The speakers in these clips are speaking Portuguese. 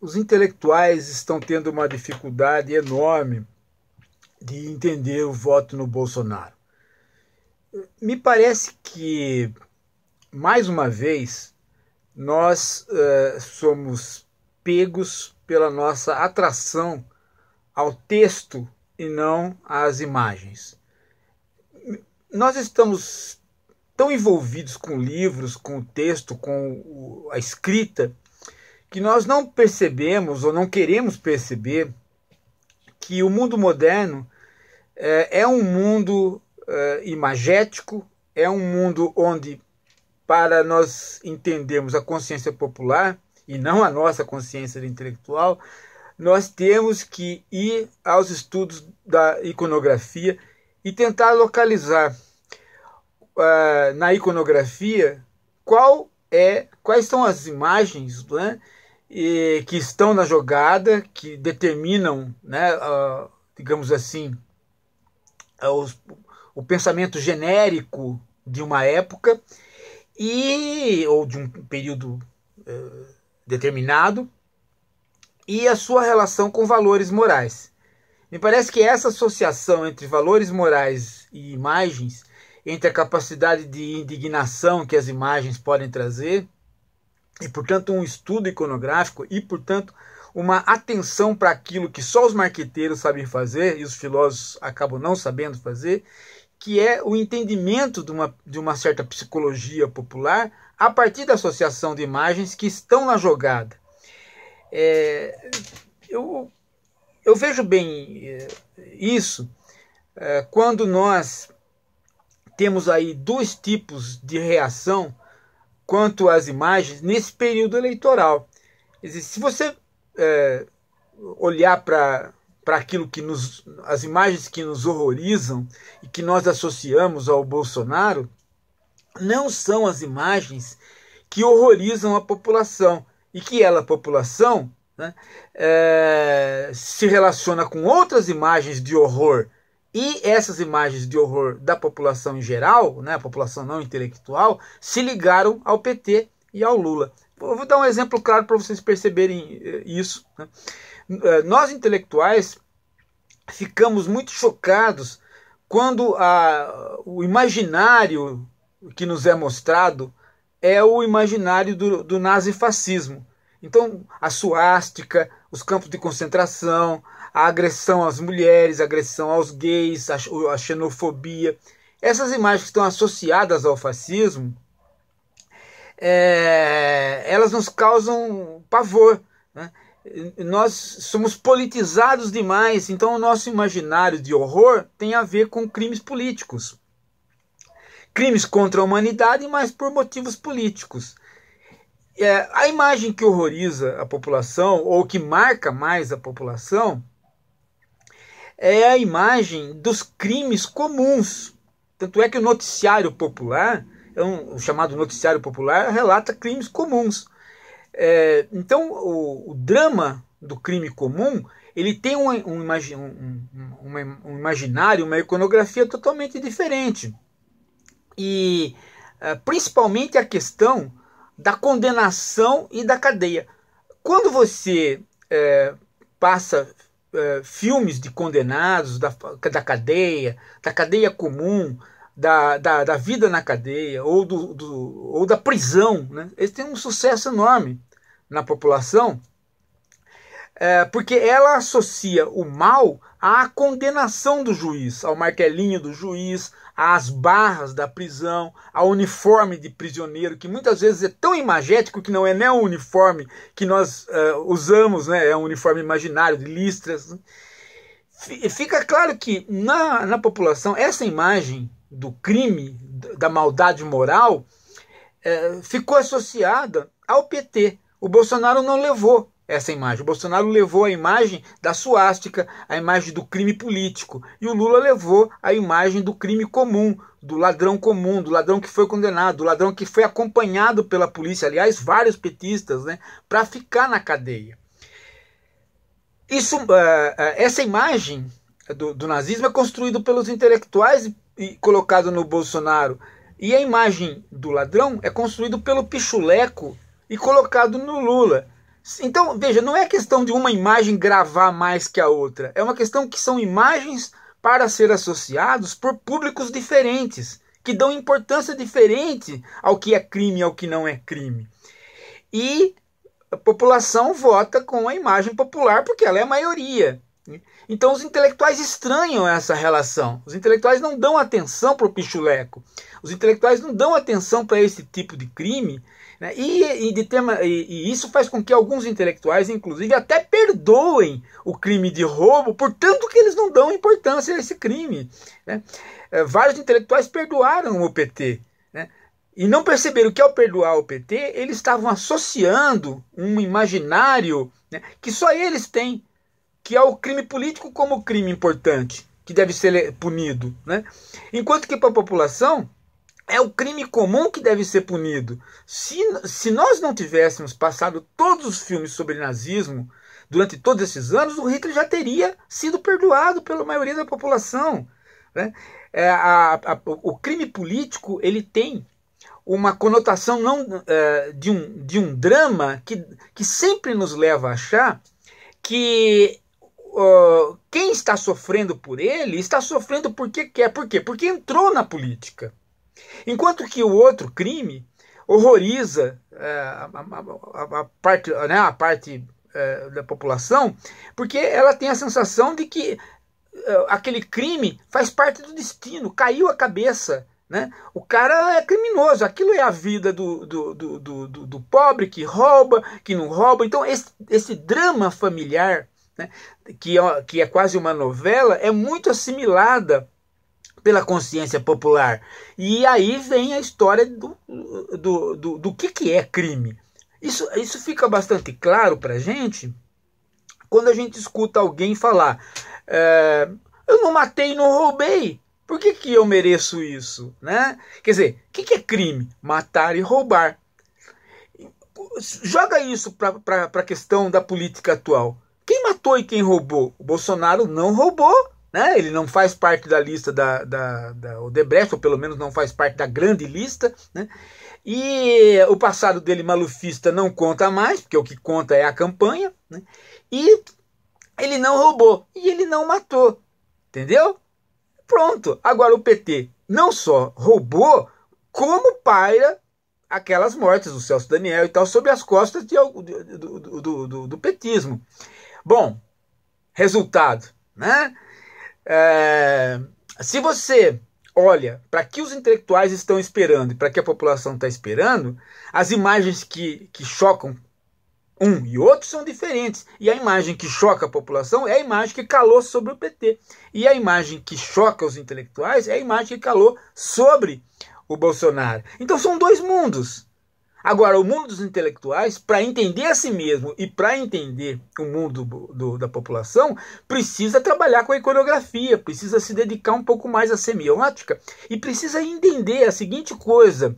os intelectuais estão tendo uma dificuldade enorme de entender o voto no Bolsonaro. Me parece que, mais uma vez, nós uh, somos pegos pela nossa atração ao texto e não às imagens. Nós estamos tão envolvidos com livros, com o texto, com a escrita, que nós não percebemos ou não queremos perceber que o mundo moderno é, é um mundo é, imagético, é um mundo onde, para nós entendermos a consciência popular e não a nossa consciência intelectual, nós temos que ir aos estudos da iconografia e tentar localizar uh, na iconografia qual é, quais são as imagens né, e, que estão na jogada, que determinam, né, uh, digamos assim, uh, os, o pensamento genérico de uma época e ou de um período uh, determinado e a sua relação com valores morais. Me parece que essa associação entre valores morais e imagens, entre a capacidade de indignação que as imagens podem trazer e, portanto, um estudo iconográfico e, portanto, uma atenção para aquilo que só os marqueteiros sabem fazer e os filósofos acabam não sabendo fazer, que é o entendimento de uma, de uma certa psicologia popular a partir da associação de imagens que estão na jogada. É, eu, eu vejo bem é, isso é, quando nós temos aí dois tipos de reação quanto às imagens nesse período eleitoral. Se você é, olhar para aquilo que nos. as imagens que nos horrorizam e que nós associamos ao Bolsonaro, não são as imagens que horrorizam a população e que ela, a população, né, é, se relaciona com outras imagens de horror e essas imagens de horror da população em geral, né, a população não intelectual, se ligaram ao PT e ao Lula. vou dar um exemplo claro para vocês perceberem eh, isso. Né? Eh, nós intelectuais ficamos muito chocados quando a, o imaginário que nos é mostrado é o imaginário do, do nazifascismo. Então, a suástica, os campos de concentração, a agressão às mulheres, a agressão aos gays, a xenofobia, essas imagens que estão associadas ao fascismo, é, elas nos causam pavor. Né? Nós somos politizados demais, então o nosso imaginário de horror tem a ver com crimes políticos. Crimes contra a humanidade, mas por motivos políticos é, a imagem que horroriza a população, ou que marca mais a população, é a imagem dos crimes comuns. Tanto é que o noticiário popular, é um, o chamado noticiário popular, relata crimes comuns. É, então, o, o, drama do crime comum ele tem um, um, um imaginário, uma iconografia totalmente diferente. E, é, principalmente, a questão da condenação e da cadeia. Quando você é, passa é, filmes de condenados da, da cadeia, da cadeia comum, da, da, da vida na cadeia ou, do, do, ou da prisão, né? eles têm um sucesso enorme na população é, porque ela associa o mal à condenação do juiz, ao martelinho do juiz, às barras da prisão, ao uniforme de prisioneiro, que muitas vezes é tão imagético que não é nem o uniforme que nós é, usamos, né? é um uniforme imaginário de listras. Fica claro que na, na população essa imagem do crime, da maldade moral, é, ficou associada ao PT. O Bolsonaro não levou essa imagem. O Bolsonaro levou a imagem da suástica, a imagem do crime político, e o Lula levou a imagem do crime comum, do ladrão comum, do ladrão que foi condenado, do ladrão que foi acompanhado pela polícia, aliás, vários petistas, né, para ficar na cadeia. Isso, eh, eh, essa imagem do, do nazismo é construída pelos intelectuais e colocado no Bolsonaro. E a imagem do ladrão é construída pelo Pichuleco e colocado no Lula. Então, veja, não é questão de uma imagem gravar mais que a outra. É uma questão que são imagens para ser associados por públicos diferentes, que dão importância diferente ao que é crime e ao que não é crime. E a população vota com a imagem popular porque ela é a maioria. Então os intelectuais estranham essa relação. Os intelectuais não dão atenção para o pichuleco. Os intelectuais não dão atenção para esse tipo de crime. Né? E, e, tema, e, e, isso faz com que alguns intelectuais, inclusive, até perdoem o crime de roubo, portanto que eles não dão importância a esse crime. Né? Eh, vários intelectuais perdoaram o PT. Né? E não perceberam que ao perdoar o PT, eles estavam associando um imaginário né, que só eles têm que é o crime político como crime importante, que deve ser punido. Né? Enquanto que para a população é o crime comum que deve ser punido. Se, se nós não tivéssemos passado todos os filmes sobre nazismo durante todos esses anos, o Hitler já teria sido perdoado pela maioria da população. Né? É, a, a, o crime político ele tem uma conotação não é, de, um, de um drama que, que sempre nos leva a achar que quem está sofrendo por ele está sofrendo porque quer. Por quê? Porque entrou na política. Enquanto que o outro crime horroriza é, a, a, a, parte, né, a parte é, da população, porque ela tem a sensação de que é, aquele crime faz parte do destino, caiu a cabeça. Né? O cara é criminoso, aquilo é a vida do, do, do, do, do pobre que rouba, que não rouba. Então, esse, esse drama familiar né, que, é, que é quase uma novela, é muito assimilada pela consciência popular. E aí vem a história do, do, do, do que, que é crime. Isso, isso fica bastante claro para a gente quando a gente escuta alguém falar: é, Eu não matei, não roubei. Por que, que eu mereço isso? Né? Quer dizer, o que, que é crime? Matar e roubar. Joga isso para a questão da política atual. Quem matou e quem roubou? O Bolsonaro não roubou, né? ele não faz parte da lista da, da, da Odebrecht, ou pelo menos não faz parte da grande lista. Né? E o passado dele malufista não conta mais, porque o que conta é a campanha. Né? E ele não roubou e ele não matou, entendeu? Pronto. Agora o PT não só roubou, como paira aquelas mortes do Celso Daniel e tal sobre as costas de, do, do, do, do petismo. Bom, resultado, né? É, se você olha para que os intelectuais estão esperando e para que a população está esperando, as imagens que, que chocam um e outro são diferentes. E a imagem que choca a população é a imagem que calou sobre o PT. E a imagem que choca os intelectuais é a imagem que calou sobre o Bolsonaro. Então são dois mundos. Agora, o mundo dos intelectuais, para entender a si mesmo e para entender o mundo do, da população, precisa trabalhar com a iconografia, precisa se dedicar um pouco mais à semiótica e precisa entender a seguinte coisa: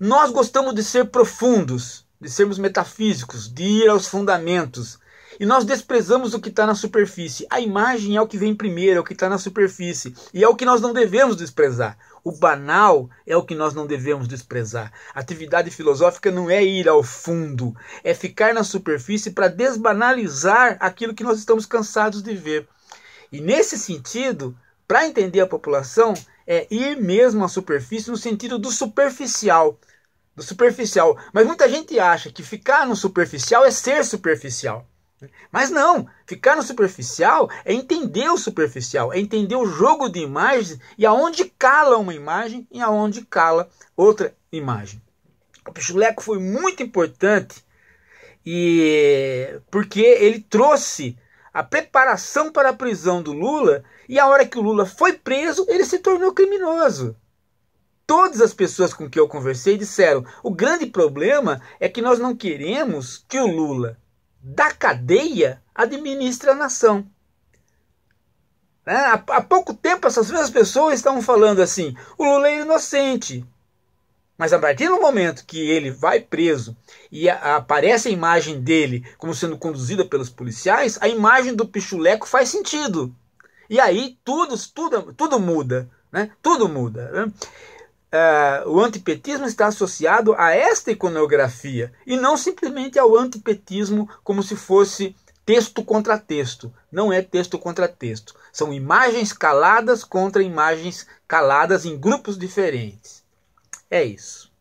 nós gostamos de ser profundos, de sermos metafísicos, de ir aos fundamentos. E nós desprezamos o que está na superfície. A imagem é o que vem primeiro, é o que está na superfície. E é o que nós não devemos desprezar. O banal é o que nós não devemos desprezar. Atividade filosófica não é ir ao fundo, é ficar na superfície para desbanalizar aquilo que nós estamos cansados de ver. E nesse sentido, para entender a população, é ir mesmo à superfície no sentido do superficial. Do superficial. Mas muita gente acha que ficar no superficial é ser superficial. Mas não, ficar no superficial é entender o superficial, é entender o jogo de imagens e aonde cala uma imagem e aonde cala outra imagem. O Pichuleco foi muito importante e porque ele trouxe a preparação para a prisão do Lula e a hora que o Lula foi preso, ele se tornou criminoso. Todas as pessoas com que eu conversei disseram: "O grande problema é que nós não queremos que o Lula da cadeia administra a nação. Né? Há, pouco tempo essas mesmas pessoas estavam falando assim: o Lula é inocente. Mas a partir do momento que ele vai preso e a, aparece a imagem dele como sendo conduzida pelos policiais, a imagem do pichuleco faz sentido. E aí tudo, tudo, tudo muda. Né? Tudo muda. Né? uh, o antipetismo está associado a esta iconografia e não simplesmente ao antipetismo como se fosse texto contra texto. Não é texto contra texto. São imagens caladas contra imagens caladas em grupos diferentes. É isso.